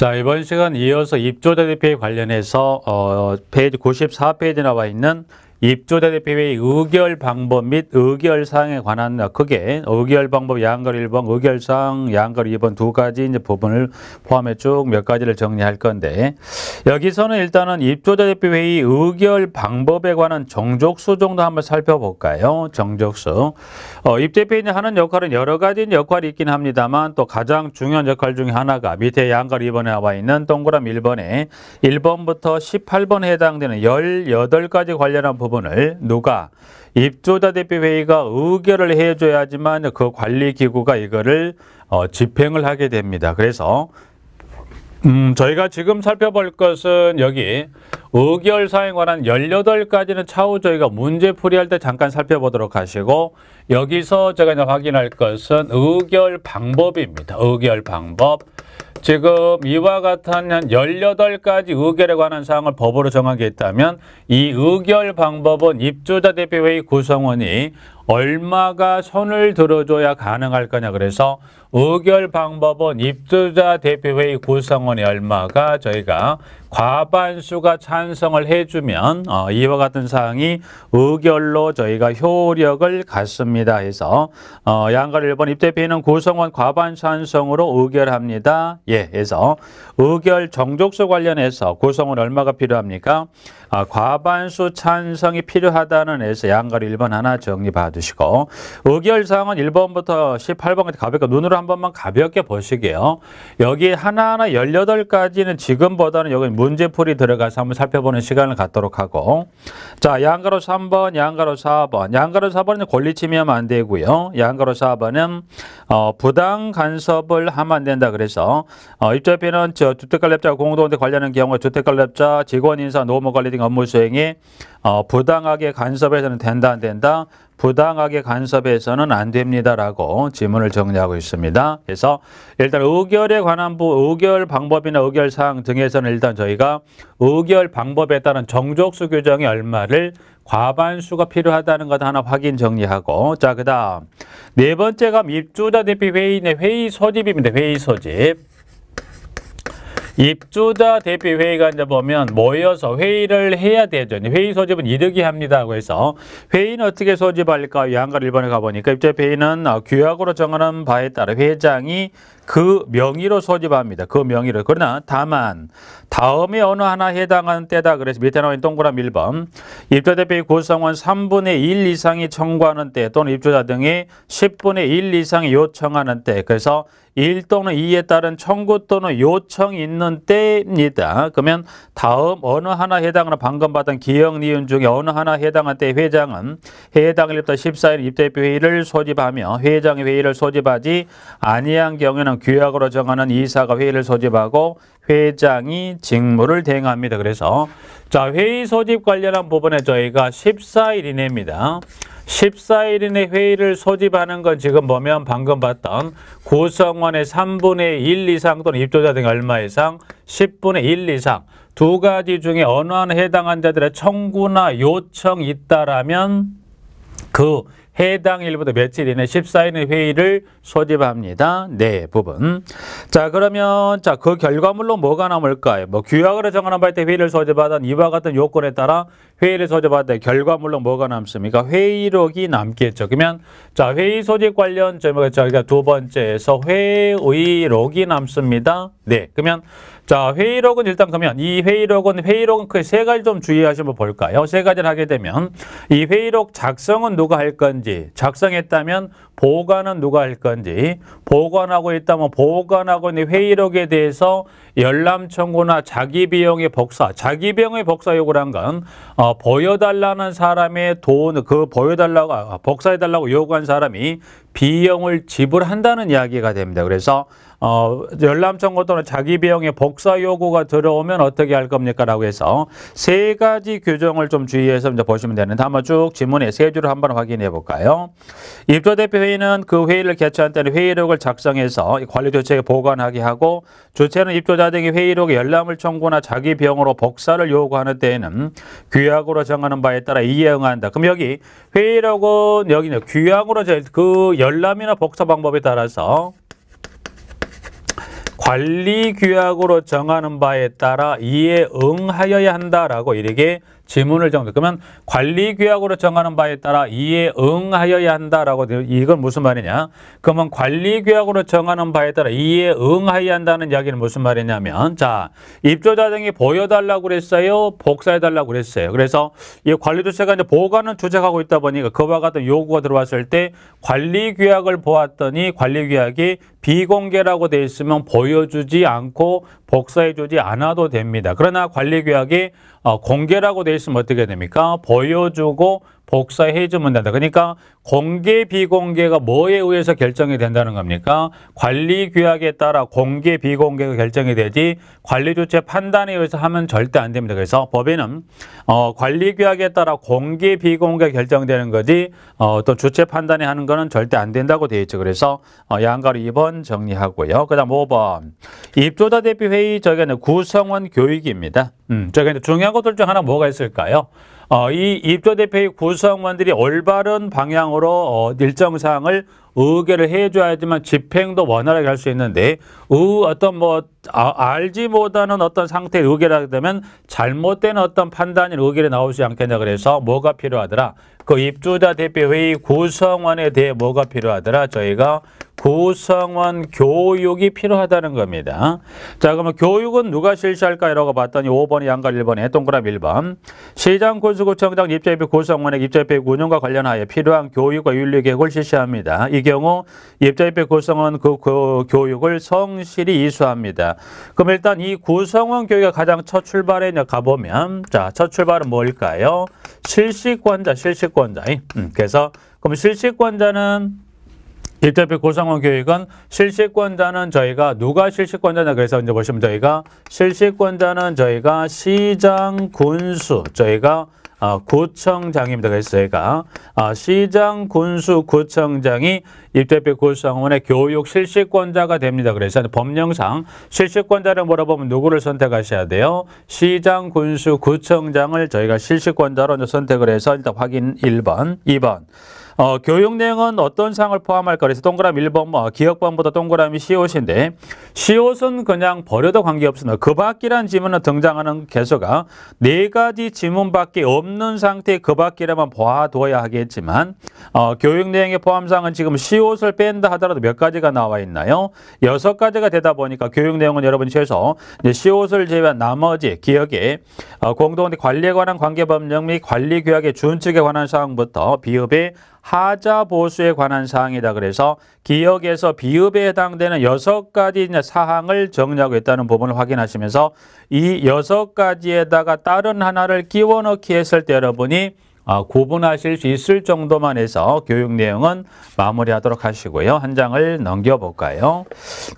자 이번 시간 이어서 입조자대표에 관련해서 어, 페이지 94페이지 나와 있는 입조자 대표회의 의결 방법 및 의결 사항에 관한 크게 의결 방법 양걸 1번, 의결 사항 양걸 2번 두 가지 이제 부분을 포함해 쭉 몇 가지를 정리할 건데 여기서는 일단은 입조자 대표회의 의결 방법에 관한 정족수 정도 한번 살펴볼까요? 정족수. 어, 입대표인이 하는 역할은 여러 가지 역할이 있긴 합니다만 또 가장 중요한 역할 중에 하나가 밑에 양걸 2번에 나와 있는 동그라미 1번에 1번부터 18번에 해당되는 18가지 관련한 부분 법원을 누가 입주자 대표회의가 의결을 해줘야지만 그 관리기구가 이거를 어, 집행을 하게 됩니다. 그래서 음, 저희가 지금 살펴볼 것은 여기 의결사항에 관한 18가지는 차후 저희가 문제 풀이할 때 잠깐 살펴보도록 하시고 여기서 제가 이제 확인할 것은 의결 방법입니다. 의결 방법. 지금 이와 같은 한 18가지 의결에 관한 사항을 법으로 정하게 있다면 이 의결 방법은 입주자 대표회의 구성원이 얼마가 손을 들어줘야 가능할 거냐 그래서 의결 방법은 입주자 대표회의 구성원의 얼마가 저희가 과반수가 찬성을 해주면 어, 이와 같은 사항이 의결로 저희가 효력을 갖습니다 해서 어, 양가를 1번 입대표회는 구성원 과반 찬성으로 의결합니다 예 해서 의결 정족수 관련해서 구성원 얼마가 필요합니까? 아, 과반수 찬성이 필요하다는 에서 양가로 1번 하나 정리 받으시고 의결사항은 1번부터 18번까지 가볍게 눈으로 한 번만 가볍게 보시게요. 여기 하나하나 18가지는 지금보다는 여기 문제풀이 들어가서 한번 살펴보는 시간을 갖도록 하고 자 양가로 3번, 양가로 4번 양가로 4번은 권리침해하면 안 되고요. 양가로 4번은 어, 부당 간섭을 하면 안 된다 그래서 어, 입자비는 주택관리자 공동대 관련한 경우 주택관리자 직원인사 노무관리 등 법적인 업무 수행이 어, 부당하게 간섭해서는 된다 안 된다 부당하게 간섭해서는 안 됩니다라고 지문을 정리하고 있습니다. 그래서 일단 의결에 관한 부, 의결 방법이나 의결 사항 등에서는 일단 저희가 의결 방법에 따른 정족수 규정이 얼마를 과반수가 필요하다는 것 하나 확인 정리하고 자 그다음 네 번째가 입주자 대표 회의 내 회의 소집입니다. 회의 소집. 입주자 대표 회의가 이제 보면 모여서 회의를 해야 되죠. 회의 소집은 이득이 합니다고 해서 회의는 어떻게 소집할까? 요한를 1번에 가보니까 입주자 회의는 어, 규약으로 정하는 바에 따라 회장이 그 명의로 소집합니다. 그 명의로. 그러나 다만 다음에 어느 하나 해당하는 때다. 그래서 밑에 나와 있는 동그라미 1번. 입주대표의 구성원 3분의 1 이상이 청구하는 때 또는 입주자 등이 10분의 1 이상이 요청하는 때. 그래서 1 또는 2에 따른 청구 또는 요청이 있는 때입니다. 그러면 다음 어느 하나 해당하는 방금 받은 기억 니은 중에 어느 하나 해당한 때 회장은 해당 일부터 14일 입대표 회의를 소집하며 회장의 회의를 소집하지 아니한 경우에는 규약으로 정하는 이사가 회의를 소집하고 회장이 직무를 대행합니다. 그래서 자 회의 소집 관련한 부분에 저희가 14일 이내입니다. 14일 이내 회의를 소집하는 건 지금 보면 방금 봤던 구성원의 3분의 1 이상 또는 입조자 등 얼마 이상 10분의 1 이상 두 가지 중에 어느 한나 해당한 자들의 청구나 요청 이 있다라면 그 해당 일부다 며칠 이내 14인의 회의를 소집합니다. 네 부분. 자 그러면 자 그 결과물로 뭐가 남을까요? 뭐 규약으로 정하는 바에 회의를 소집하던 이와 같은 요건에 따라 회의를 소집하되 결과물로 뭐가 남습니까? 회의록이 남겠죠. 그러면 자 회의 소집 관련 저희가 두 번째에서 회의록이 남습니다. 네, 그러면 자 회의록은 일단 그러면 이 회의록은 회의록은 그세 가지 좀 주의하시면 볼까요? 세 가지를 하게 되면 이 회의록 작성은 누가 할 건지 작성했다면 보관은 누가 할 건지 보관하고 있다면 보관하고 있는 회의록에 대해서 열람 청구나 자기 비용의 복사, 자기 비용의 복사 요구를 한건 어, 보여달라는 사람의 돈, 그 보여달라고 복사해달라고 요구한 사람이 비용을 지불한다는 이야기가 됩니다. 그래서 어, 열람청구 또는 자기 비용의 복사 요구가 들어오면 어떻게 할 겁니까? 라고 해서 세 가지 규정을 좀 주의해서 이제 보시면 되는데 한번 쭉지문에세 줄을 한번 확인해 볼까요? 입주대표 회의는 그 회의를 개최한 때는 회의록을 작성해서 관리 조치에 보관하게 하고 주체는 입주자 등이 회의록에 열람을 청구나 자기 비용으로 복사를 요구하는 때에는 규약으로 정하는 바에 따라 이에 응한다. 그럼 여기 회의록은 여기는 규약으로 그 열람이나 복사 방법에 따라서 관리 규약으로 정하는 바에 따라 이에 응하여야 한다라고 이렇게 지문을 정도. 그러면 관리 규약으로 정하는 바에 따라 이에 응하여야 한다라고 이건 무슨 말이냐? 그러면 관리 규약으로 정하는 바에 따라 이에 응하여야 한다는 이야기는 무슨 말이냐면 자, 입주자 등이 보여달라고 그랬어요. 복사해달라고 그랬어요. 그래서 이 관리조세가 이제 보관은 조작하고 있다 보니까 그와 같은 요구가 들어왔을 때 관리 규약을 보았더니 관리 규약이 비공개라고 돼 있으면 보여주지 않고 복사해주지 않아도 됩니다. 그러나 관리 규약이 어, 공개라고 돼 있으면 어떻게 됩니까? 보여주고 복사 해주면 된다. 그러니까 공개 비공개가 뭐에 의해서 결정이 된다는 겁니까? 관리 규약에 따라 공개 비공개가 결정이 되지 관리 조치 판단에 의해서 하면 절대 안 됩니다. 그래서 법에는 어, 관리 규약에 따라 공개 비공개 결정되는 거지 어, 또 주체 판단에 하는 거는 절대 안 된다고 되어 있죠. 그래서 어, 양가로 2번 정리하고요. 그다음 5번 입조자 대표 회의 저기는 구성원 교육입니다. 음, 저기 중요한 것들 중 하나 뭐가 있을까요? 어, 이 입도 대표의 구성원들이 올바른 방향으로 어, 일정 사항을 의결을 해줘야지만 집행도 원활하게 할 수 있는데 의 어떤 뭐 아, 알지 못하는 어떤 상태의 의결 하게 되면 잘못된 어떤 판단이 의결이 나오지 않겠냐 그래서 뭐가 필요하더라 그 입주자 대표회의 구성원에 대해 뭐가 필요하더라 저희가 구성원 교육이 필요하다는 겁니다. 자 그러면 교육은 누가 실시할까 이라고 봤더니 5번이 양가 1번에 동그라미 1번 시장 군수구청장 입자협회 구성원의 입자협회 운영과 관련하여 필요한 교육과 윤리계획을 실시합니다. 이이 경우 입자입회 구성원 그, 그 교육을 성실히 이수합니다. 그럼 일단 이 구성원 교육의 가장 첫 출발에 가보면 자, 첫 출발은 뭘까요? 실시권자, 실시권자. 음, 그래서 그럼 실시권자는 일자표 구성원 교육은 실시권자는 저희가 누가 실시권자냐 그래서 이제 보시면 저희가 실시권자는 저희가 시장 군수 저희가 아, 구청장입니다. 그래서 저희 아, 시장, 군수, 구청장이 입대표 구성원의 교육 실시권자가 됩니다. 그래서 법령상 실시권자를 물어보면 누구를 선택하셔야 돼요? 시장, 군수, 구청장을 저희가 실시권자로 선택을 해서 일단 확인 1번, 2번. 어, 교육 내용은 어떤 사항을 포함할까? 그래서 동그라미 1번, 뭐, 기억번보다 동그라미 COC인데 시옷은 그냥 버려도 관계없으나 그밖이라는 지문은 등장하는 개수가 네 가지 지문밖에 없는 상태의 그 밖이라만 봐둬야 하겠지만 어, 교육 내용의 포함상은 지금 시옷을 뺀다 하더라도 몇 가지가 나와 있나요? 여섯 가지가 되다 보니까 교육 내용은 여러분 최소 시옷을 제외한 나머지 기억에 어, 공동체 관리에 관한 관계법령 및 관리 규약의 준칙에 관한 사항부터 비읍의 하자 보수에 관한 사항이다 그래서 기억에서 비읍에 해당되는 여섯 가지 법원의 사항을 정리하고 있다는 부분을 확인하시면서 이 여섯 가지에다가 다른 하나를 끼워 넣기 했을 때 여러분이 아, 구분하실 수 있을 정도만 해서 교육 내용은 마무리하도록 하시고요. 한 장을 넘겨볼까요?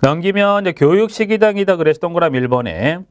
넘기면 교육 시기당이다 그래서 동그라미 1번에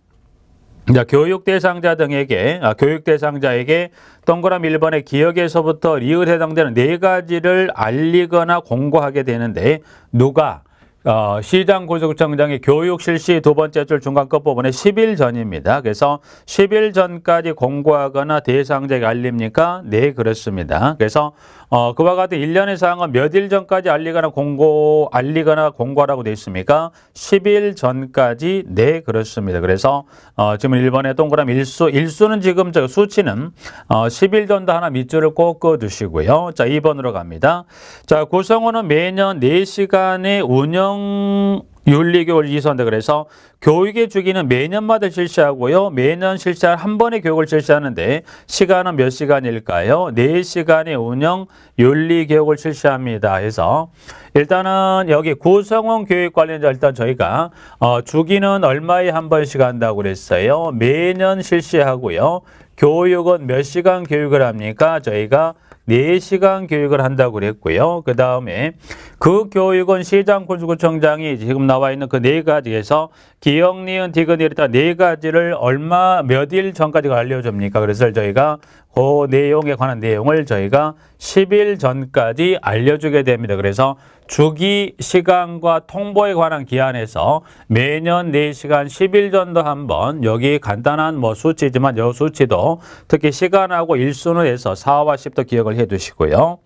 교육 대상자 등에게 아, 교육 대상자에게 동그라미 1번의 기억에서부터 리을 해당되는 네 가지를 알리거나 공고하게 되는데 누가 어, 시장 고조구청장이 교육 실시 두 번째 줄 중간급 부분에 10일 전입니다. 그래서 10일 전까지 공고하거나 대상자에게 알립니까? 네, 그렇습니다. 그래서 어, 그와 같은 일련의 사항은 몇 일 전까지 알리거나 공고, 알리거나 공고하라고 되어 있습니까? 10일 전까지, 네, 그렇습니다. 그래서, 어, 지금 1번에 동그라미 일수, 일수는 지금 저 수치는, 어, 10일 전도 하나 밑줄을 꺾어두시고요 자, 2번으로 갑니다. 자, 구성원은 매년 4시간의 운영, 윤리교육을 이수한다 그래서 교육의 주기는 매년마다 실시하고요. 매년 실시한 한 번의 교육을 실시하는데 시간은 몇 시간일까요? 4시간의 운영 윤리교육을 실시합니다. 해서 일단은 여기 구성원 교육 관련자 일단 저희가 어, 주기는 얼마에 한 번씩 한다고 그랬어요. 매년 실시하고요. 교육은 몇 시간 교육을 합니까? 저희가 4시간 교육을 한다고 그랬고요. 그 다음에 그 교육은 시장 군수구청장이 지금 나와 있는 그 네 가지에서 기억 니은, 디귿, 이랬다 네 가지를 얼마, 몇 일 전까지 알려줍니까? 그래서 저희가 그 내용에 관한 내용을 저희가 10일 전까지 알려주게 됩니다. 그래서 주기 시간과 통보에 관한 기한에서 매년 4시간 10일 전도 한번 여기 간단한 뭐 수치지만 요 수치도 특히 시간하고 일순는 해서 4와 10도 기억을 해 두시고요.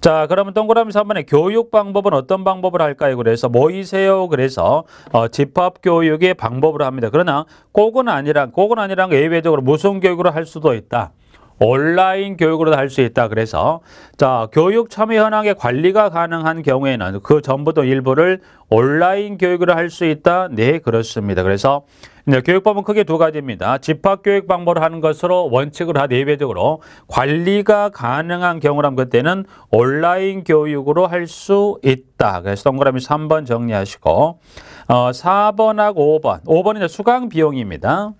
자, 그러면 동그라미 3번에 교육 방법은 어떤 방법을 할까요? 그래서 모이세요. 그래서 어, 집합 교육의 방법으로 합니다. 그러나 꼭은 아니라 꼭은 아니라 예외적으로 무슨 교육으로 할 수도 있다. 온라인 교육으로도 할 수 있다 그래서 자 교육 참여 현황의 관리가 가능한 경우에는 그 전부도 일부를 온라인 교육으로 할 수 있다 네 그렇습니다 그래서 네, 교육법은 크게 두 가지입니다 집합교육 방법을 하는 것으로 원칙으로 한 예외적으로 관리가 가능한 경우라면 그때는 온라인 교육으로 할 수 있다 그래서 동그라미 3번 정리하시고 어, 4번하고 5번 5번은 수강 비용입니다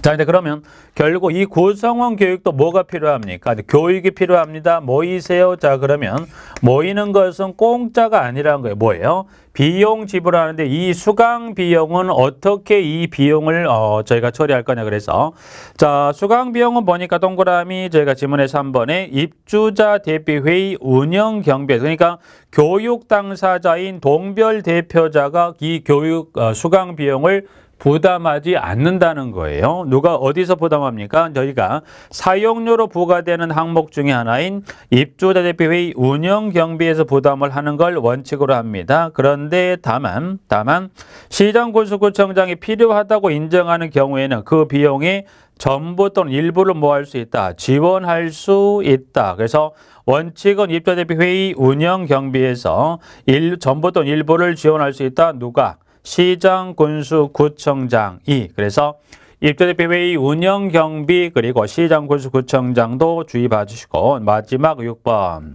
자, 이제 그러면 결국 이 구성원 교육도 뭐가 필요합니까? 교육이 필요합니다. 모이세요. 자, 그러면 모이는 것은 공짜가 아니라는 거예요. 뭐예요? 비용 지불하는데 이 수강 비용은 어떻게 이 비용을 어, 저희가 처리할 거냐 그래서 자 수강 비용은 보니까 동그라미 저희가 지문의 3번에 입주자 대비 회의 운영 경비 그러니까 교육 당사자인 동별 대표자가 이 교육 어, 수강 비용을 부담하지 않는다는 거예요. 누가 어디서 부담합니까? 저희가 사용료로 부과되는 항목 중에 하나인 입주자 대표회의 운영 경비에서 부담을 하는 걸 원칙으로 합니다. 그런데 다만 다만 시장군수구청장이 필요하다고 인정하는 경우에는 그 비용이 전부 또는 일부를 모할수 있다. 지원할 수 있다. 그래서 원칙은 입자 대표 회의 운영 경비에서 일, 전부 또는 일부를 지원할 수 있다. 누가 시장, 군수, 구청장 이 그래서 입주대표회의 운영 경비 그리고 시장군수구청장도 주의 봐주시고 마지막 6번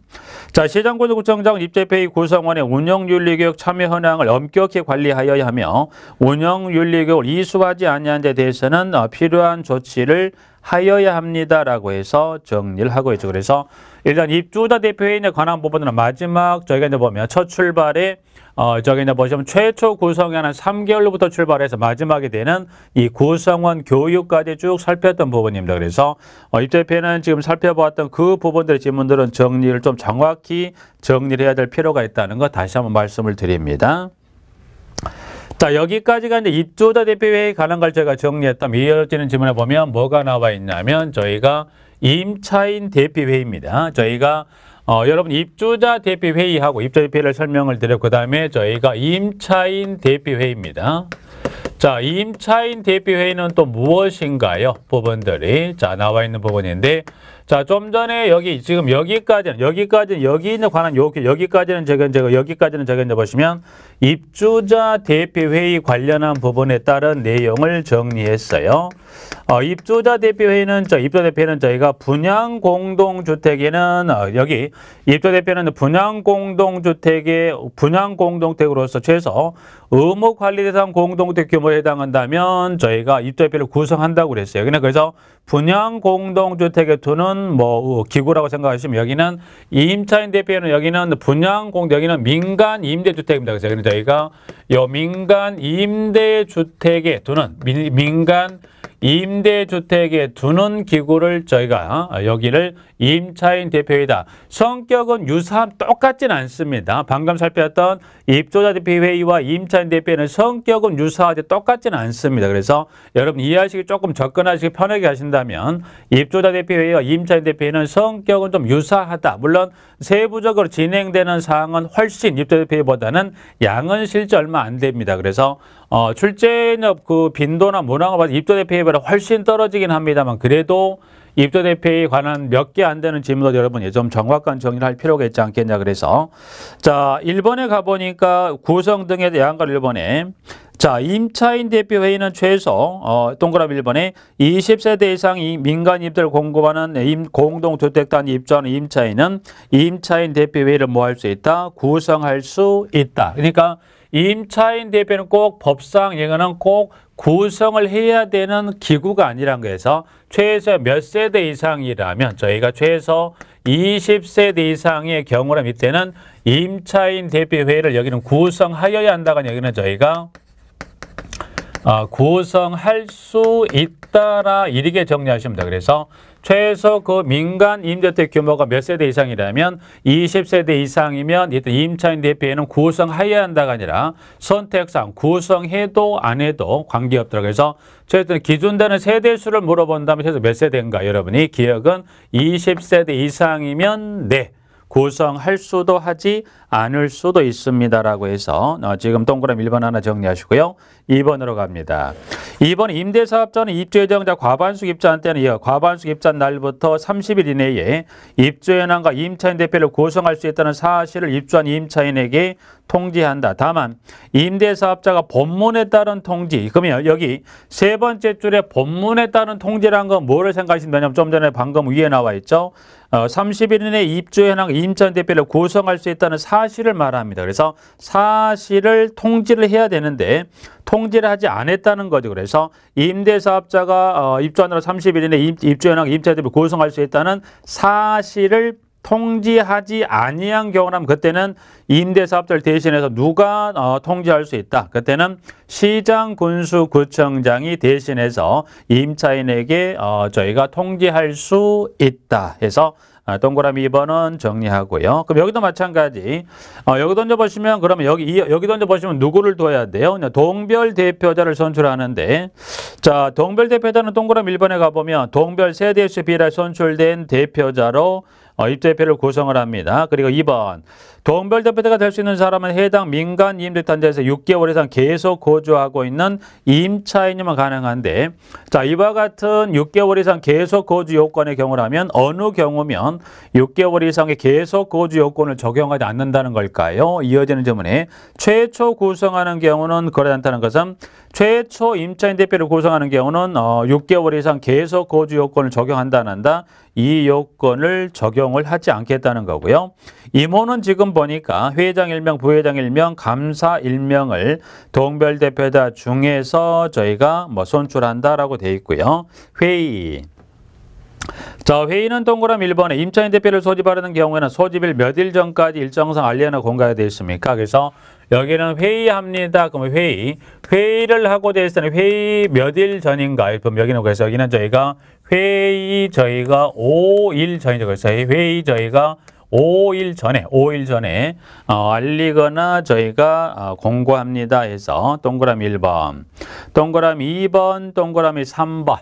자 시장군수구청장 입주대표회의 구성원의 운영윤리교육 참여 현황을 엄격히 관리하여야 하며 운영윤리교육을 이수하지 아니한 데 대해서는 필요한 조치를 하여야 합니다라고 해서 정리를 하고 있죠. 그래서 일단 입주자 대표회의에 관한 부분은 마지막 저희가 이제 보면 첫 출발에 어, 저기 이제 보시면 최초 구성이 한 3개월로부터 출발해서 마지막에 되는 이 구성원 교육까지 쭉 살펴봤던 부분입니다. 그래서 어, 입대표는 지금 살펴보았던 그 부분들의 질문들은 정리를 좀 정확히 정리를 해야 될 필요가 있다는 거 다시 한번 말씀을 드립니다. 자 여기까지가 이제 입주자 대표회의 관한 걸 제가 정리했다. 이어지는 질문에 보면 뭐가 나와 있냐면 저희가 임차인 대피회의입니다 저희가 어, 여러분 입주자 대피회의하고 입주자 대피회의를 설명을 드렸고 그 다음에 저희가 임차인 대피회의입니다 자, 임차인 대피회의는또 무엇인가요? 부분들이. 자, 나와 있는 부분인데. 자, 좀 전에 여기, 지금 여기까지는, 여기까지는, 여기 있는 관한 요, 기 여기까지는 제가 이제, 여기까지는 제가 이제 보시면, 입주자 대피회의 관련한 부분에 따른 내용을 정리했어요. 어, 입주자 대표회는 저 입주 자 대표는 회 저희가 분양 공동주택에는 어, 여기 입주 대표는 분양 공동주택의 분양 공동택으로서 최소 의무 관리 대상 공동주택 규모에 해당한다면 저희가 입주 대표를 구성한다고 그랬어요. 그냥 그러니까 그래서 분양 공동주택의 투는 뭐 기구라고 생각하시면 여기는 임차인 대표는 회 여기는 분양 공 여기는 민간 임대주택입니다. 그래서 저희가 요 민간 임대주택의 투는 민, 민간 임대주택에 두는 기구를 저희가 어, 여기를 임차인 대표이다. 성격은 유사함 똑같진 않습니다. 방금 살펴봤던 입주자 대표회의와 임차인 대표는 회의 성격은 유사하지 똑같진 않습니다. 그래서 여러분 이해하시기 조금 접근하시기 편하게 하신다면 입주자 대표회의와 임차인 대표회의는 성격은 좀 유사하다. 물론 세부적으로 진행되는 사항은 훨씬 입주자 대표회의보다는 양은 실제 얼마 안 됩니다. 그래서 어, 출제업 인그 빈도나 문항을 봐서 입도 대표에 비해 훨씬 떨어지긴 합니다만 그래도 입도 대표에 관한 몇 개 안 되는 질문도 여러분이 예, 좀 정확한 정리를 할 필요가 있지 않겠냐 그래서 자 1번에 가보니까 구성 등에 대한 걸 1번에 자 임차인 대표 회의는 최소 어, 동그라미 1번에 20세대 이상 민간 임들를 공급하는 공동주택단 입주하는 임차인은 임차인 대표 회의를 뭐 할 수 있다 구성할 수 있다 그러니까 임차인 대표는 꼭 법상 이거는 꼭 구성을 해야 되는 기구가 아니란 거에서 최소 몇 세대 이상이라면 저희가 최소 20세대 이상의 경우라면 이때는 임차인 대표회의를 여기는 구성하여야 한다는 여기는 저희가 어, 구성할 수 있다라 이렇게 정리하시면 돼요. 그래서 최소 그 민간 임대주택 규모가 몇 세대 이상이라면 20세대 이상이면 이때 임차인 대표에는 구성하여야 한다가 아니라 선택상 구성해도 안 해도 관계없더라고요. 그래서 최소 기준되는 세대 수를 물어본다면 최소 몇 세대인가 여러분이 기억은 20세대 이상이면 네. 구성할 수도 하지 않을 수도 있습니다라고 해서 어, 지금 동그라미 1번 하나 정리하시고요. 2번으로 갑니다. 2번 임대사업자는 입주예정자 과반수 입자한 테는 이어 과반수 입자 날부터 30일 이내에 입주인원과 임차인 대표를 구성할 수 있다는 사실을 입주한 임차인에게 통지한다. 다만 임대사업자가 본문에 따른 통지 그러면 여기 세 번째 줄에 본문에 따른 통지란 건 뭐를 생각하시면 되냐면 좀 전에 방금 위에 나와 있죠. 어, 3 1일이 입주에 한한 임차인 대표를 구성할 수 있다는 사실을 말합니다. 그래서 사실을 통지를 해야 되는데 통지를 하지 않았다는 거죠. 그래서 임대사업자가 어, 입주한으로 3 1일이 입, 입주 현황 임차인 대표를 구성할 수 있다는 사실을 통지하지 아니한 경우라면 그때는 임대사업자를 대신해서 누가 어, 통지할 수 있다. 그때는 시장 군수 구청장이 대신해서 임차인에게 어, 저희가 통지할 수 있다 해서 어, 동그라미 2번은 정리하고요. 그럼 여기도 마찬가지. 어, 여기 던져보시면 그러면 여기 여기 던져보시면 누구를 둬야 돼요? 동별 대표자를 선출하는데 자 동별 대표자는 동그라미 1번에 가보면 동별 세대수 비례 선출된 대표자로 어, 입대표를 구성을 합니다. 그리고 2번 동별 대표자가 될 수 있는 사람은 해당 민간 임대단지에서 6개월 이상 계속 거주하고 있는 임차인이면 가능한데 자 이와 같은 6개월 이상 계속 거주 요건의 경우라면 어느 경우면 6개월 이상의 계속 거주 요건을 적용하지 않는다는 걸까요? 이어지는 질문에 최초 구성하는 경우는 거래 지 않다는 것은 최초 임차인 대표를 구성하는 경우는 어, 6개월 이상 계속 거주 요건을 적용한다는다. 이 요건을 적용을 하지 않겠다는 거고요. 이모는 지금 보니까 회장 일명, 부회장 일명, 감사 일명을 동별 대표자 중에서 저희가 뭐 선출한다라고 돼 있고요. 회의. 자, 회의는 동그라미 1번에 임차인 대표를 소집하려는 경우에는 소집일 몇 일 전까지 일정상 알리나공간가 되어 있습니까? 그래서 여기는 회의합니다. 그러면 회의. 회의를 하고 되어 있으때 회의 몇 일 전인가? 그럼 여기는 그래서 여기는 저희가 회의 저희가 5일 전이죠. 그래서 회의 저희가 5일 전에 5일 전에 어, 알리거나 저희가 어, 공고합니다 해서 동그라미 1번 동그라미 2번 동그라미 3번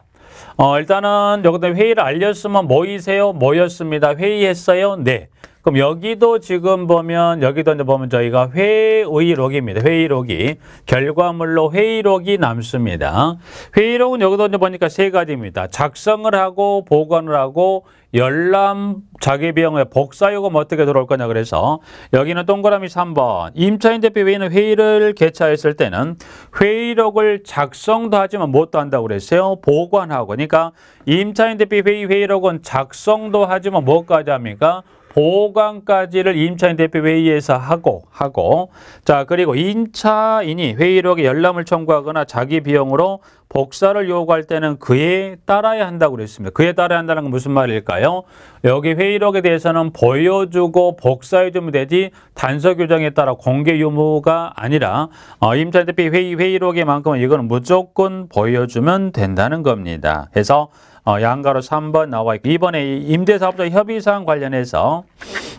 어, 일단은 여기다 회의를 알렸으면 모이세요 모였습니다 회의했어요 네 그럼 여기도 지금 보면 여기도 이제 보면 저희가 회의록입니다. 회의록이 결과물로 회의록이 남습니다. 회의록은 여기도 이제 보니까 세 가지입니다. 작성을 하고 보관을 하고 열람 자기 비용의 복사 요금 어떻게 들어올 거냐 그래서 여기는 동그라미 3번 임차인 대표 회의는 회의를 개최했을 때는 회의록을 작성도 하지만 못도 한다고 그랬어요 보관하고 그러니까 임차인 대표 회의 회의록은 작성도 하지만 뭐까지 합니까 보강까지를 임차인 대표 회의에서 하고 하고 자 그리고 임차인이 회의록에 열람을 청구하거나 자기 비용으로 복사를 요구할 때는 그에 따라야 한다고 그랬습니다. 그에 따라야 한다는 건 무슨 말일까요? 여기 회의록에 대해서는 보여주고 복사해주면 되지 단서 규정에 따라 공개 유무가 아니라 어, 임차인 대표 회의 회의록에만큼은 이거는 무조건 보여주면 된다는 겁니다. 그래서 어, 양가로 3번 나와 있고 이번에 임대사업자 협의사항 관련해서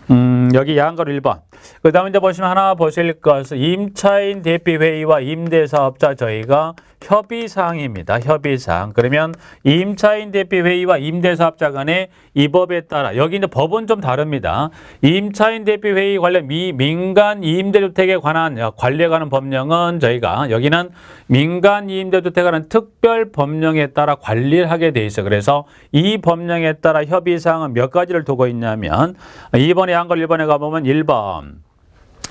음, 여기 양가로 1번. 그 다음에 이제 보시면 하나 보실 것은 임차인 대비회의와 임대사업자 저희가 협의사항입니다. 협의사항. 그러면 임차인 대비회의와 임대사업자 간의 이 법에 따라 여기 이제 법은 좀 다릅니다. 임차인 대비회의 관련 미, 민간 임대주택에 관한 관리에 관한 법령은 저희가 여기는 민간 임대주택에 관한 특별 법령에 따라 관리를 하게 돼있어 그래서 이 법령에 따라 협의사항은 몇 가지를 두고 있냐면 이번에 한글 1번에 가보면 1번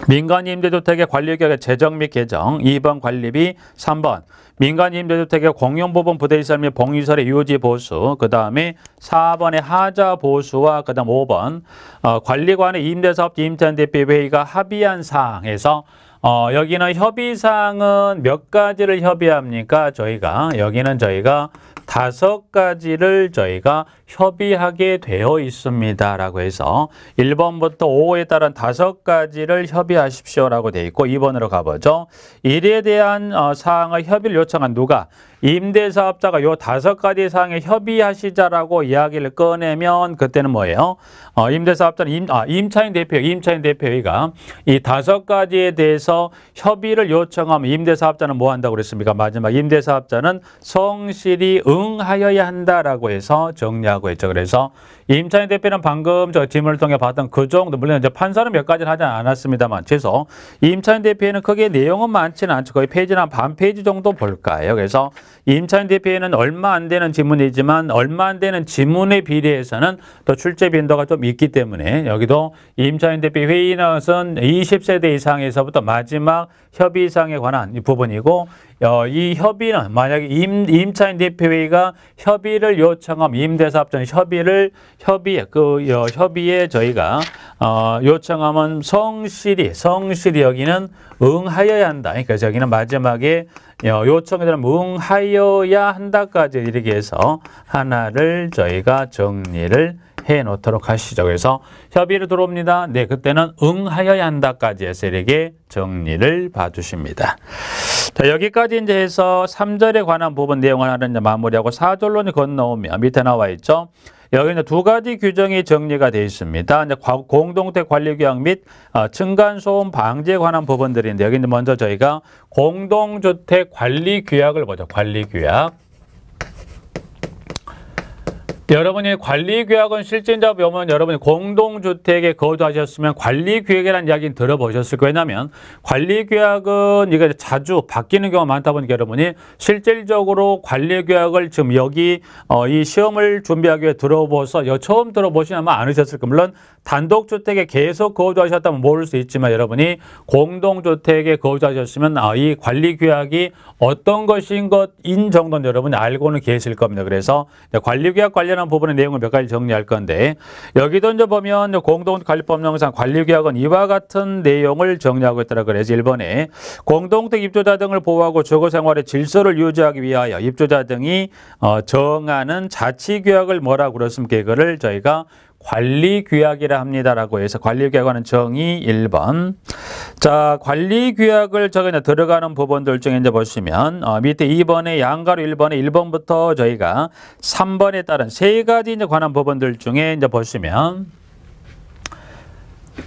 민간 임대주택의 관리계획 제정 및 개정 2번 관리비 3번 민간 임대주택의 공용부분 부대시설 및 봉유설의 유지 보수 그 다음에 4번의 하자 보수와 그 다음 5번 어, 관리관의 임대사업 임대한대비 회의가 합의한 사항에서 어, 여기는 협의사항은 몇 가지를 협의합니까? 저희가 여기는 저희가 다섯 가지를 저희가 협의하게 되어 있습니다. 라고 해서 1번부터 5호에 따른 다섯 가지를 협의하십시오. 라고 되어 있고 2번으로 가보죠. 일에 대한 어, 사항을 협의를 요청한 누가? 임대사업자가 요 다섯 가지 사항에 협의하시자라고 이야기를 꺼내면 그때는 뭐예요? 어, 임대사업자는 임, 아, 임차인 대표, 임차인 대표회가 이 다섯 가지에 대해서 그래서 협의를 요청하면 임대사업자는 뭐 한다고 그랬습니까? 마지막 임대사업자는 성실히 응하여야 한다라고 해서 정리하고 했죠 그래서 임찬희 대표는 방금 저 질문을 통해 봤던 그 정도 물론 이제 판사는 몇 가지는 하지 않았습니다만 최소 임찬희 대표에는 크게 내용은 많지는 않죠. 거의 페이지나 반 페이지 정도 볼까요? 그래서 임찬희 대표에는 얼마 안 되는 지문이지만 얼마 안 되는 지문에 비례해서는 또 출제 빈도가 좀 있기 때문에 여기도 임찬희 대표 회의는 20세대 이상에서부터 마지막 협의상에 관한 이 부분이고 어, 이 협의는 만약에 임, 임차인 대표회의가 협의를 요청함 임대사업자는 협의를 협의에 그 여, 어, 협의에 저희가 어, 요청함은 성실히 성실히 여기는 응하여야 한다. 그러니까 여기는 마지막에 여, 요청에 대한 응하여야 한다까지 이렇게 해서 하나를 저희가 정리를 해 놓도록 하시죠. 그래서 협의를 들어옵니다. 네, 그때는 응하여야 한다까지 해서 이렇게 정리를 봐주십니다. 자, 여기까지 이제 해서 3절에 관한 부분 내용을 하는 이제 마무리하고 4절로 건너오면 밑에 나와 있죠. 여기는 두 가지 규정이 정리가 되어 있습니다. 이제 공동체 관리 규약 및 어, 층간 소음 방지에 관한 부분들인데 여기 이제 먼저 저희가 공동주택 관리 규약을 보죠. 관리 규약. 여러분이 관리규약은 실질자 보면 여러분이 공동주택에 거주하셨으면 관리규약이라는 이야기는 들어보셨을 거예요. 왜냐하면 관리규약은 이게 자주 바뀌는 경우가 많다 보니까 여러분이 실질적으로 관리규약을 지금 여기 어, 이 시험을 준비하기 위해 들어보서 처음 들어보시면 아마 안으셨을 거예요. 물론 단독주택에 계속 거주하셨다면 모를 수 있지만 여러분이 공동주택에 거주하셨으면 아, 이 관리규약이 어떤 것인 것인 정도는 여러분이 알고는 계실 겁니다. 그래서 관리규약 관련한 부분의 내용을 몇 가지 정리할 건데 여기도 이제 보면 공동관리법령상 관리규약은 이와 같은 내용을 정리하고 있더라 그래서 일번에 공동택 입주자 등을 보호하고 주거생활의 질서를 유지하기 위하여 입주자 등이 어, 정하는 자치규약을 뭐라 그랬습니까? 그거를 저희가 관리규약이라 합니다라고 해서 관리규약하는 정의 1번. 자, 관리규약을 저기 들어가는 부분들 중에 이제 보시면 어, 밑에 2번에 양가로 1번에 1번부터 저희가 3번에 따른 세 가지 이제 관한 부분들 중에 이제 보시면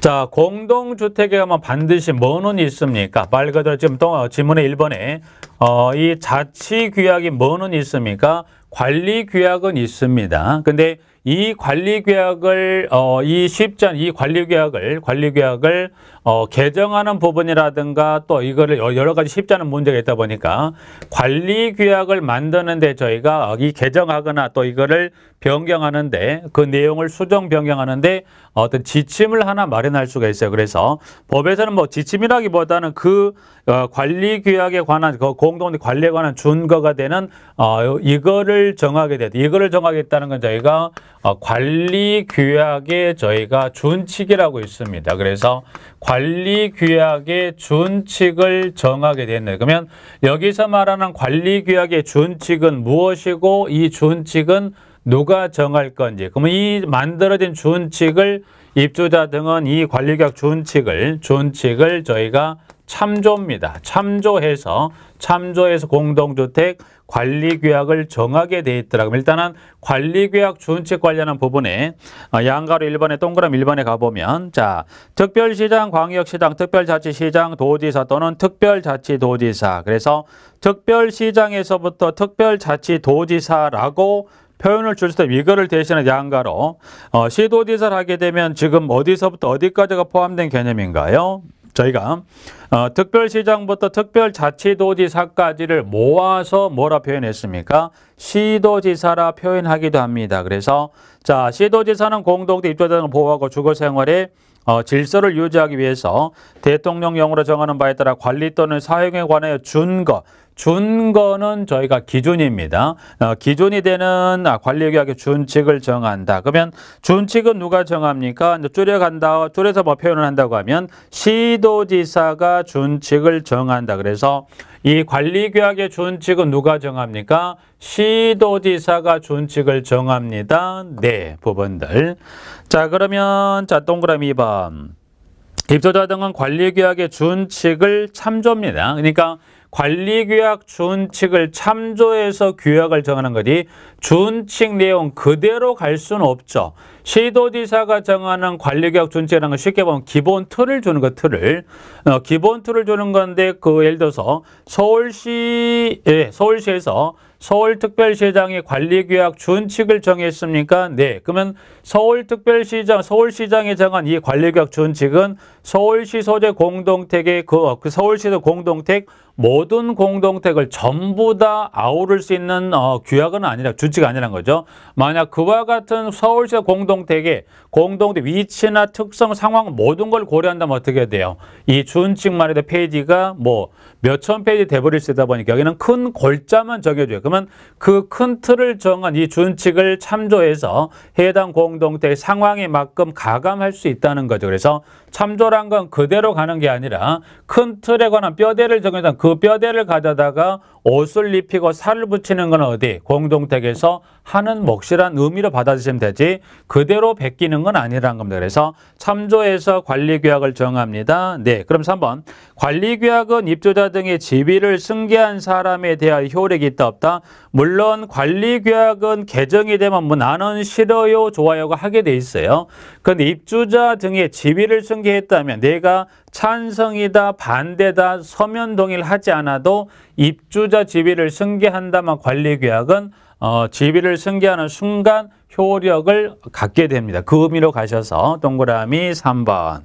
자, 공동주택에 하면 반드시 뭐는 있습니까? 말 그대로 지금 동, 어, 지문의 1번에 어, 이 자치규약이 뭐는 있습니까? 관리규약은 있습니다. 근데 이 관리 계약을 어, 이 쉽전 이 관리 계약을 관리 계약을 어, 개정하는 부분이라든가 또 이거를 여러 가지 쉽지 않은 문제가 있다 보니까 관리 규약을 만드는데 저희가 이 개정하거나 또 이거를 변경하는데 그 내용을 수정 변경하는데 어떤 지침을 하나 마련할 수가 있어요. 그래서 법에서는 뭐 지침이라기보다는 그 어, 관리 규약에 관한 그 공동 관리에 관한 준거가 되는 어, 이거를 정하게 되다. 이거를 정하겠다는 건 저희가 어, 관리 규약에 저희가 준칙이라고 있습니다. 그래서 관리 규약의 준칙을 정하게 되는데 그러면 여기서 말하는 관리 규약의 준칙은 무엇이고 이 준칙은 누가 정할 건지 그러면 이 만들어진 준칙을 입주자 등은 이 관리규약 준칙을 준칙을 저희가 참조입니다. 참조해서 참조해서 공동주택 관리규약을 정하게 돼 있더라고요. 일단은 관리규약 준칙 관련한 부분에 아, 양가로 1번에 동그라미 1번에 가보면 자 특별시장, 광역시장, 특별자치시장, 도지사 또는 특별자치도지사 그래서 특별시장에서부터 특별자치도지사라고 표현을 줄 수도 이거를 대신해 양가로 어, 시도지사를 하게 되면 지금 어디서부터 어디까지가 포함된 개념인가요? 저희가 어, 특별시장부터 특별자치도지사까지를 모아서 뭐라 표현했습니까? 시도지사라 표현하기도 합니다. 그래서 자 시도지사는 공동대 입주자들을 보호하고 주거생활에 어, 질서를 유지하기 위해서 대통령령으로 정하는 바에 따라 관리 또는 사용에 관하여 준것 준거는 저희가 기준입니다. 어, 기준이 되는 아, 관리계약의 준칙을 정한다. 그러면 준칙은 누가 정합니까? 줄여간다, 줄여서 뭐 표현을 한다고 하면 시도지사가 준칙을 정한다. 그래서 이 관리계약의 준칙은 누가 정합니까? 시도지사가 준칙을 정합니다. 네, 부분들. 자, 그러면 자 동그라미 2번. 입소자 등은 관리계약의 준칙을 참조입니다. 그러니까 관리규약 준칙을 참조해서 규약을 정하는 것이 준칙 내용 그대로 갈 수는 없죠. 시도지사가 정하는 관리계약 준칙이라는 건 쉽게 보면 기본 틀을 주는 거 그 틀을 어, 기본 틀을 주는 건데 그 예를 들어서 서울시 에 예, 서울시에서 서울특별시장이 관리계약 준칙을 정했습니까? 네. 그러면 서울특별시장, 서울시장이 정한 이 관리계약 준칙은 서울시 소재 공동택의 그, 그 서울시도 공동택 모든 공동택을 전부 다 아우를 수 있는 어, 규약은 아니라 주 주치가 아니란 거죠. 만약 그와 같은 서울시 공동택의 공동대 위치나 특성, 상황 모든 걸 고려한다면 어떻게 돼요? 이 준칙만 해도 페이지가 뭐 몇천 페이지 돼버릴 수 있다 보니까 여기는 큰 골자만 적여줘요 그러면 그 큰 틀을 정한 이 준칙을 참조해서 해당 공동택 상황에 맞끔 가감할 수 있다는 거죠. 그래서 참조란 건 그대로 가는 게 아니라 큰 틀에 관한 뼈대를 정해서 그 뼈대를 가져다가 옷을 입히고 살을 붙이는 건 어디? 공동택에서 하는 몫이란 의미로 받아들이시면 되지 그대로 베끼는 건 아니라는 겁니다. 그래서 참조해서 관리규약을 정합니다. 네, 그럼 3번 관리규약은 입주자 등의 지위를 승계한 사람에 대한 효력이 있다 없다. 물론 관리규약은 개정이 되면 뭐 나는 싫어요 좋아요가 하게 돼 있어요. 그런데 입주자 등의 지위를 승계했다면 내가 찬성이다 반대다 서면 동의를 하지 않아도 입주자 지위를 승계한다만 관리규약은 어, 지위를 승계하는 순간 효력을 갖게 됩니다. 그 의미로 가셔서 동그라미 3번.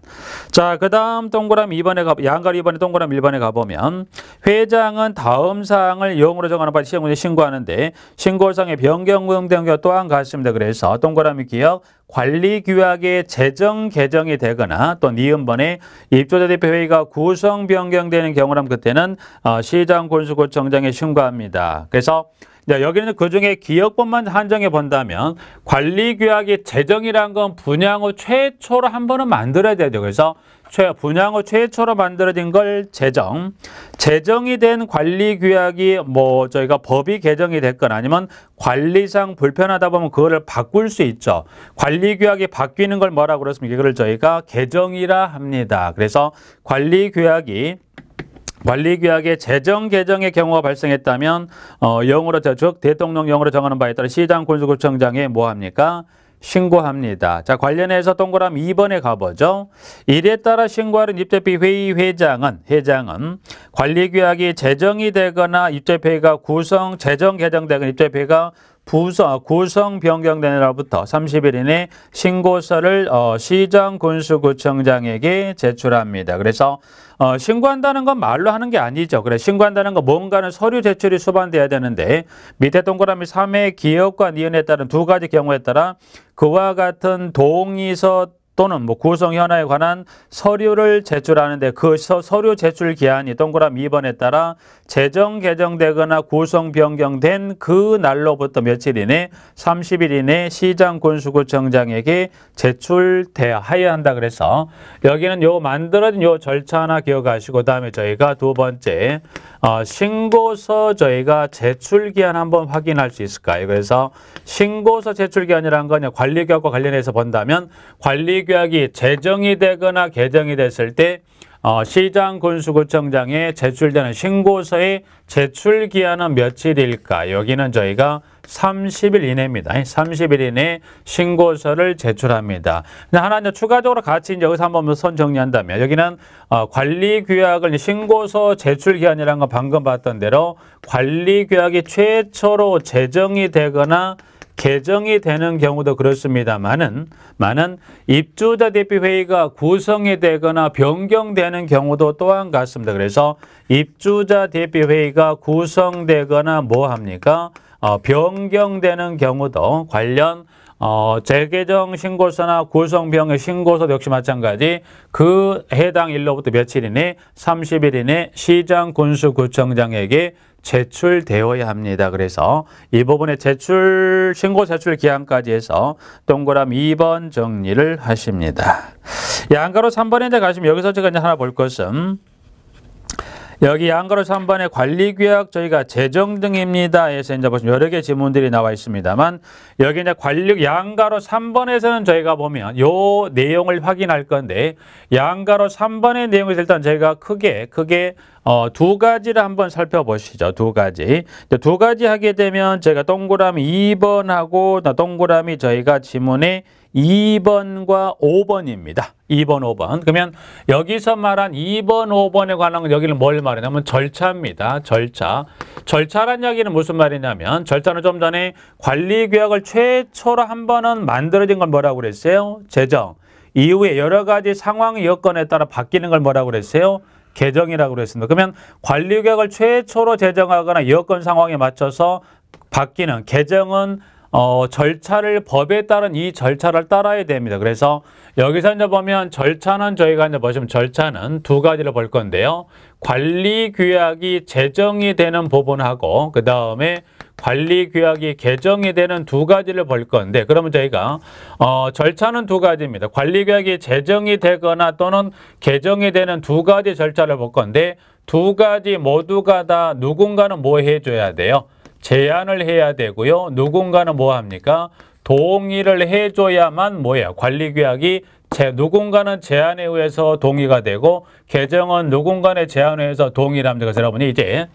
자, 그 다음 동그라미 2번에 가, 양갈리 2번에 동그라미 1번에 가보면 회장은 다음 사항을 용으로 정하는 바에 시행군에 신고하는데 신고사항의 변경 등등과 또한 같습니다. 그래서 동그라미 기억 관리규약의 재정 개정이 되거나 또 니은번에 입주자 대표 회의가 구성 변경되는 경우라면 그때는 어, 시장 권수구청장에 신고합니다. 그래서 자, 여기는 그중에 기업법만 한정해 본다면 관리규약이 재정이란 건 분양 후 최초로 한 번은 만들어야 되죠. 그래서 최, 분양 후 최초로 만들어진 걸 재정. 재정이 된 관리규약이 뭐 저희가 법이 개정이 됐건 아니면 관리상 불편하다 보면 그거를 바꿀 수 있죠. 관리규약이 바뀌는 걸 뭐라고 그랬습니까? 이걸 저희가 개정이라 합니다. 그래서 관리규약이 관리규약의 재정 개정의 경우가 발생했다면 어, 영으로 저즉 대통령 령으로 정하는 바에 따라 시장 군수구청장에 뭐합니까? 신고합니다. 자 관련해서 동그라미 2번에 가보죠. 이에 따라 신고하는 입대비 회의 회장은 회장은 관리규약이 재정이 되거나 입대회가 구성 재정 개정되거나 입대회가 부서 구성 변경된 날부터 30일 이내 신고서를 어, 시장 군수구청장에게 제출합니다. 그래서 어, 신고한다는 건 말로 하는 게 아니죠. 그래 신고한다는 건 뭔가는 서류 제출이 수반돼야 되는데 밑에 동그라미 3의 기업과 니은에 따른 두 가지 경우에 따라 그와 같은 동의서 또는 뭐 구성 현황에 관한 서류를 제출하는데 그 서, 류 제출 기한이 동그라미 2번에 따라 재정 개정되거나 구성 변경된 그 날로부터 며칠 이내 30일 이내 시장 군수구청장에게 제출돼야 되 한다 그래서 여기는 요 만들어진 요 절차 하나 기억하시고 그 다음에 저희가 두 번째 어, 신고서 저희가 제출 기한 한번 확인할 수 있을까요? 그래서 신고서 제출 기한이라는 건 관리계약과 관련해서 본다면 관리계약이 제정이 되거나 개정이 됐을 때 어, 시장군수구청장에 제출되는 신고서의 제출 기한은 며칠일까? 여기는 저희가 30일 이내입니다. 30일 이내 신고서를 제출합니다. 하나 이제 추가적으로 같이 이제 여기서 한번 선 뭐 정리한다면 여기는 어, 관리 규약을 신고서 제출 기한이라는 거 방금 봤던 대로 관리 규약이 최초로 제정이 되거나 개정이 되는 경우도 그렇습니다만은 많은 입주자 대표 회의가 구성이 되거나 변경되는 경우도 또한 같습니다. 그래서 입주자 대표 회의가 구성되거나 뭐 합니까? 어, 변경되는 경우도 관련 어, 재개정 신고서나 구성병의 신고서 역시 마찬가지 그 해당 일로부터 며칠 이내 30일 이내 시장 군수구청장에게 제출되어야 합니다. 그래서 이 부분에 제출, 신고 제출 기한까지 해서 동그라미 2번 정리를 하십니다. 양가로 예, 3번에 가시면 여기서 제가 이제 하나 볼 것은 여기 양가로 3번의 관리규약 저희가 재정 등입니다에서 이제 보시면 여러 개 지문들이 나와 있습니다만 여기 이제 관리 양가로 3번에서는 저희가 보면 요 내용을 확인할 건데 양가로 3번의 내용에 일단 저희가 크게 크게 어, 두 가지를 한번 살펴보시죠. 두 가지. 두 가지 하게 되면 저희가 동그라미 2번하고 동그라미 저희가 지문에 2번과 5번입니다. 2번, 5번. 그러면 여기서 말한 2번, 5번에 관한 건 여기는 뭘 말하냐면 절차입니다. 절차. 절차란 이야기는 무슨 말이냐면 절차는 좀 전에 관리규약을 최초로 한 번은 만들어진 걸 뭐라고 그랬어요? 제정. 이후에 여러 가지 상황 여건에 따라 바뀌는 걸 뭐라고 그랬어요? 개정이라고 그랬습니다. 그러면 관리규약을 최초로 제정하거나 여건 상황에 맞춰서 바뀌는 개정은 어, 절차를 법에 따른 이 절차를 따라야 됩니다. 그래서 여기서 이제 보면 절차는 저희가 이제 보시면 절차는 두 가지를 볼 건데요. 관리 규약이 제정이 되는 부분하고 그 다음에 관리 규약이 개정이 되는 두 가지를 볼 건데 그러면 저희가 어, 절차는 두 가지입니다. 관리 규약이 제정이 되거나 또는 개정이 되는 두 가지 절차를 볼 건데 두 가지 모두가 다 누군가는 뭐 해줘야 돼요? 제안을 해야 되고요. 누군가는 뭐 합니까? 동의를 해줘야만 뭐요 관리규약이 제, 누군가는 제안에 의해서 동의가 되고 개정은 누군가의 제안에 의해서 동의를 합니다. 그래서 여러분이 이제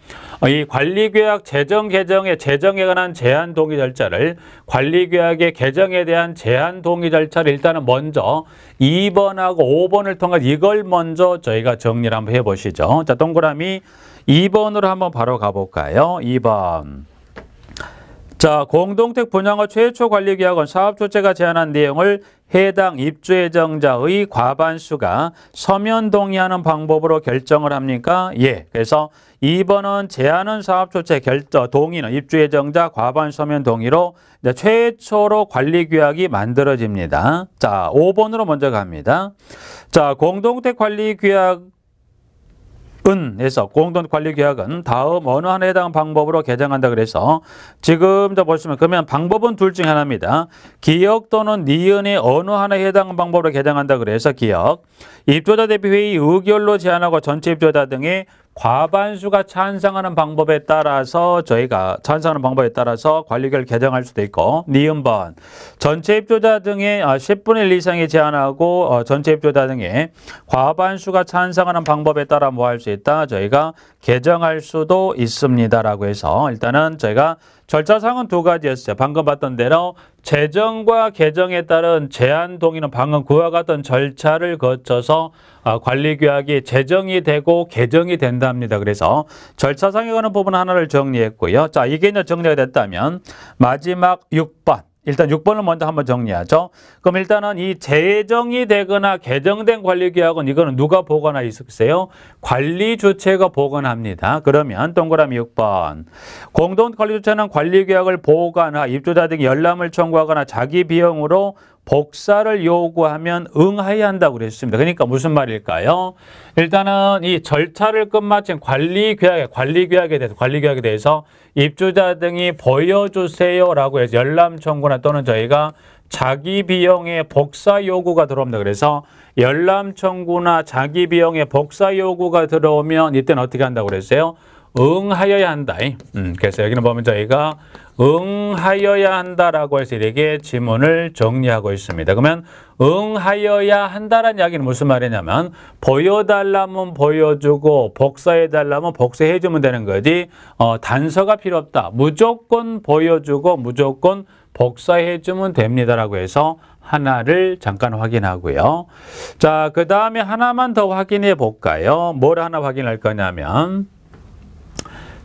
이관리규약 재정 개정의 재정에 관한 제안 동의 절차를 관리규약의 개정에 대한 제안 동의 절차를 일단은 먼저 2번하고 5번을 통한 이걸 먼저 저희가 정리를 한번 해보시죠. 자 동그라미 2번으로 한번 바로 가볼까요? 2번 자, 공동택 분양어 최초 관리계약은 사업조체가 제안한 내용을 해당 입주예정자의 과반수가 서면 동의하는 방법으로 결정을 합니까? 예. 그래서 2번은 제안은 사업주체 결정 동의는 입주예정자 과반 서면 동의로 최초로 관리규약이 만들어집니다. 자, 5번으로 먼저 갑니다. 자, 공동택 관리규약 은에서 공동관리계약은 다음 어느 하나에 해당 방법으로 개정한다 그래서 지금 저 보시면 그러면 방법은 둘 중 하나입니다. 기억 또는 니은이 어느 하나에 해당 방법으로 개정한다 그래서 기억 입주자 대표회의 의결로 제안하고 전체 입주자 등의 과반수가 찬성하는 방법에 따라서 저희가 찬성하는 방법에 따라서 관리결 개정할 수도 있고 니은번 전체 입주자 등의 10분의 아, 1이상이 제한하고 어, 전체 입주자 등의 과반수가 찬성하는 방법에 따라 뭐 할 수 있다 저희가 개정할 수도 있습니다라고 해서 일단은 저희가 절차상은 두 가지였어요. 방금 봤던 대로 재정과 개정에 따른 제한 동의는 방금 그와 같은 절차를 거쳐서 아, 관리규약이 제정이 되고 개정이 된답니다. 그래서 절차상에 관한 부분 하나를 정리했고요. 자, 이게 이제 정리가 됐다면 마지막 6번. 일단 6번을 먼저 한번 정리하죠. 그럼 일단은 이 재정이 되거나 개정된 관리계약은 이거는 누가 보거나 있으세요? 관리 주체가 보관합니다. 그러면 동그라미 6번 공동 관리 주체는 관리계약을 보거나 입주자 등이 열람을 청구하거나 자기 비용으로 복사를 요구하면 응하여야 한다고 그랬습니다. 그러니까 무슨 말일까요? 일단은 이 절차를 끝마친 관리 규약에 관리 규약에 대해서 관리 규약에 대해서 입주자 등이 보여주세요라고 해서 열람 청구나 또는 저희가 자기 비용의 복사 요구가 들어옵니다. 그래서 열람 청구나 자기 비용의 복사 요구가 들어오면 이때는 어떻게 한다고 그랬어요? 응하여야 한다. 음, 그래서 여기는 보면 저희가 응하여야 한다라고 해서 이렇게 지문을 정리하고 있습니다. 그러면 응하여야 한다라는 이야기는 무슨 말이냐면 보여달라면 보여주고 복사해달라면 복사해주면 되는 거지 어, 단서가 필요 없다. 무조건 보여주고 무조건 복사해주면 됩니다라고 해서 하나를 잠깐 확인하고요. 자, 그 다음에 하나만 더 확인해 볼까요? 뭘 하나 확인할 거냐면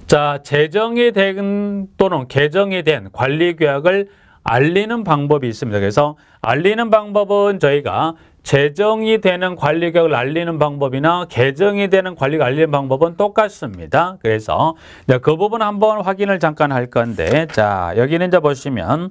자, 재정이된 또는 개정이된 관리 규약을 알리는 방법이 있습니다. 그래서 알리는 방법은 저희가 재정이 되는 관리 규약을 알리는 방법이나 개정이 되는 관리가 알리는 방법은 똑같습니다. 그래서 그 부분 한번 확인을 잠깐 할 건데 자 여기는 이제 보시면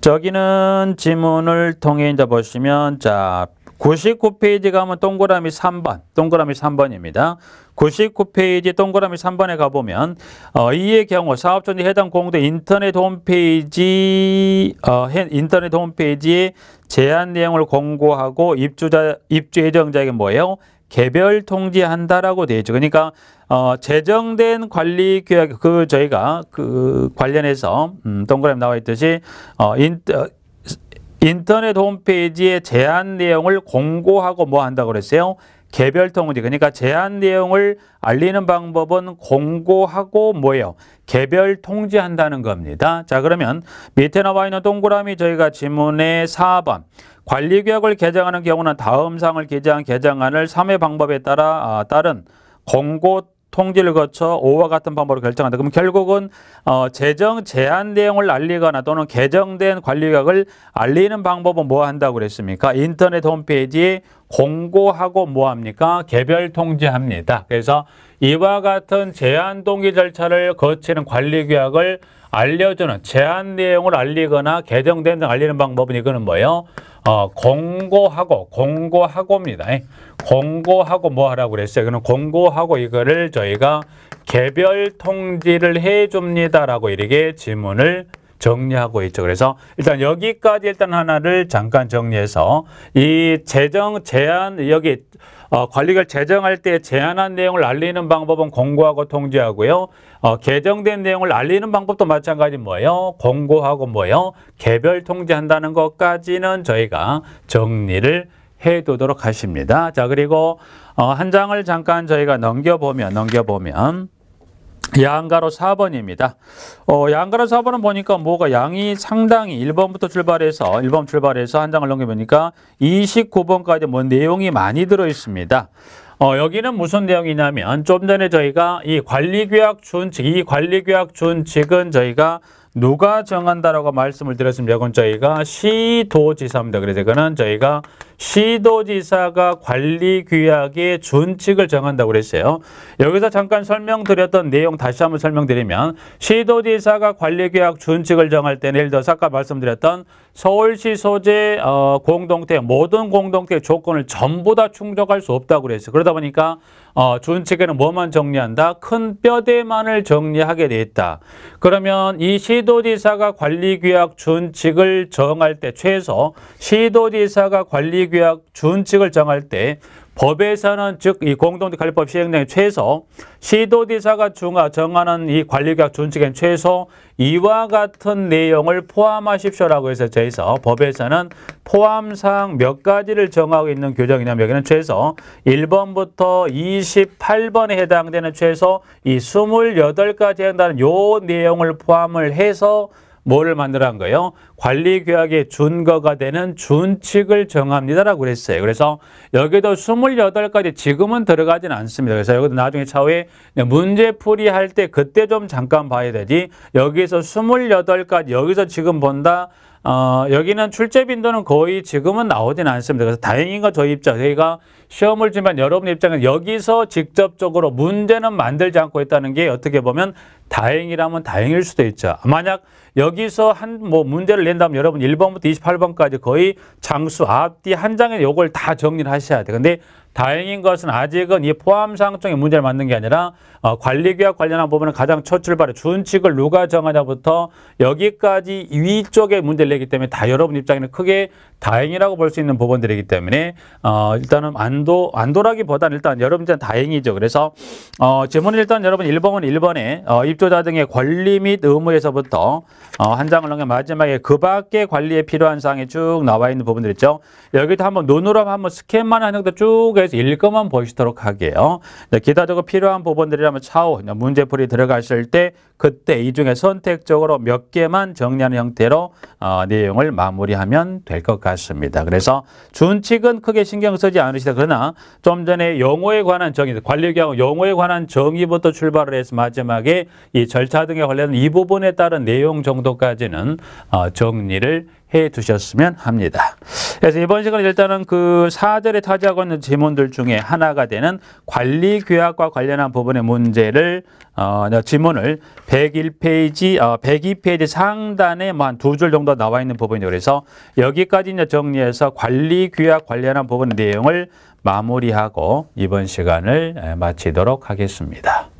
저기는 지문을 통해 이제 보시면 자 99페이지 가면 동그라미 3번, 동그라미 3번입니다. 99페이지 동그라미 3번에 가보면 어, 이의 경우 사업자의 해당 공도 인터넷 홈페이지 어, 인터넷 홈페이지에 제한 내용을 공고하고 입주자 입주 예정자에게 뭐예요? 개별 통지한다라고 되어 있죠. 그러니까 어, 제정된 관리 계약 그 저희가 그 관련해서 음, 동그라미 나와 있듯이 어, 인, 어, 인터넷 홈페이지에 제한 내용을 공고하고 뭐 한다고 그랬어요? 개별 통지 그러니까 제한 내용을 알리는 방법은 공고하고 뭐예요? 개별 통지한다는 겁니다. 자 그러면 밑에 나와 있는 동그라미 저희가 지문의 4번 관리규약을 개정하는 경우는 다음 사항을 기재한 개정안을 3회 방법에 따라 아, 따른 공고 통지를 거쳐 오와 같은 방법으로 결정한다. 그럼 결국은 어, 재정 제한 내용을 알리거나 또는 개정된 관리각을 알리는 방법은 뭐 한다고 그랬습니까? 인터넷 홈페이지에 공고하고 뭐 합니까? 개별 통지합니다. 그래서 이와 같은 제한 동기 절차를 거치는 관리계약을 알려주는 제한 내용을 알리거나 개정된 등 알리는 방법은 이거는 뭐예요? 어, 공고하고 공고하고입니다. 예. 공고하고 뭐 하라고 그랬어요? 그는 공고하고 이거를 저희가 개별 통지를 해줍니다라고 이렇게 질문을 정리하고 있죠. 그래서 일단 여기까지 일단 하나를 잠깐 정리해서 이 재정 제한 여기 어, 관리를 제정할 때 제한한 내용을 알리는 방법은 공고하고 통지하고요. 어, 개정된 내용을 알리는 방법도 마찬가지 뭐예요? 공고하고 뭐예요? 개별 통지한다는 것까지는 저희가 정리를 해두도록 하십니다. 자 그리고 어, 한 장을 잠깐 저희가 넘겨보면 넘겨보면 양가로 4번입니다. 어, 양가로 4번은 보니까 뭐가 양이 상당히 1번부터 출발해서 1번 출발해서 한 장을 넘겨보니까 29번까지 뭐 내용이 많이 들어있습니다. 어, 여기는 무슨 내용이냐면 좀 전에 저희가 이 관리규약 준칙, 이 관리규약 준칙은 저희가 누가 정한다라고 말씀을 드렸습니다. 이건 저희가 시도지사입니다. 그래서 이거는 저희가 시도지사가 관리 규약의 준칙을 정한다고 그랬어요. 여기서 잠깐 설명드렸던 내용 다시 한번 설명드리면 시도지사가 관리 규약 준칙을 정할 때는 예를 들어서 아까 말씀드렸던 서울시 소재 어, 공동택 모든 공동택 조건을 전부 다 충족할 수 없다고 그랬어요. 그러다 보니까 어, 준칙에는 뭐만 정리한다? 큰 뼈대만을 정리하게 돼 있다. 그러면 이 시도지사가 관리규약 준칙을 정할 때 최소 시도지사가 관리규약 규약 준칙을 정할 때 법에서는 즉 이 공동관리법 시행령에 최소, 시도지사가 중하 정하는 이관리규약 준칙엔 최소 이와 같은 내용을 포함하십시오라고 해서 저희서 법에서는 포함상몇 가지를 정하고 있는 규정이냐면 여기는 최소 1번부터 28번에 해당되는 최소 이 28가지 해당되는 요 내용을 포함을 해서 뭐를 만들어한 거예요? 관리규약의 준거가 되는 준칙을 정합니다라고 그랬어요. 그래서 여기도 28가지 지금은 들어가진 않습니다. 그래서 여기도 나중에 차후에 문제풀이 할때 그때 좀 잠깐 봐야 되지 여기서 28가지 여기서 지금 본다 어, 여기는 출제 빈도는 거의 지금은 나오진 않습니다. 그래서 다행인 건 저희 입장, 저희가 시험을 치면 여러분 입장은 여기서 직접적으로 문제는 만들지 않고 있다는 게 어떻게 보면 다행이라면 다행일 수도 있죠. 만약 여기서 한 뭐 문제를 낸다면 여러분 1번부터 28번까지 거의 장수 앞뒤 한 장에 요걸 다 정리를 하셔야 돼. 근데 다행인 것은 아직은 이 포함상충의 문제를 맞는 게 아니라 어, 관리규약 관련한 부분은 가장 첫 출발에 준칙을 누가 정하냐부터 여기까지 위쪽에 문제를 내기 때문에 다 여러분 입장에는 크게 다행이라고 볼 수 있는 부분들이기 때문에 어, 일단은 안도, 안도라기보다는 일단 여러분 들은 다행이죠. 그래서 어, 질문은 일단 여러분 1번은 1번에 어, 입조자 등의 권리 및 의무에서부터 어, 한 장을 넘겨 마지막에 그밖에 관리에 필요한 사항이 쭉 나와 있는 부분들 있죠. 여기도 한번 눈으로 한번 스캔만 한 형태 쭉 참고해서 일거만 보시도록 하게요. 네, 기타 적으로 필요한 부분들이라면 차후 문제풀이 들어가실 때 그때 이 중에 선택적으로 몇 개만 정리하는 형태로 어, 내용을 마무리하면 될 것 같습니다. 그래서 준칙은 크게 신경 쓰지 않으시다. 그러나 좀 전에 용어에 관한 정의, 관리교육 용어에 관한 정의부터 출발을 해서 마지막에 이 절차 등에 관련된 이 부분에 따른 내용 정도까지는 어, 정리를 해 두셨으면 합니다. 그래서 이번 시간에 일단은 그 4절에 타지하고 있는 지문들 중에 하나가 되는 관리 규약과 관련한 부분의 문제를 어, 지문을 101페이지, 어, 102페이지 상단에 뭐 한 두 줄 정도 나와 있는 부분이요 그래서 여기까지 이제 정리해서 관리 규약 관련한 부분 내용을 마무리하고 이번 시간을 예, 마치도록 하겠습니다.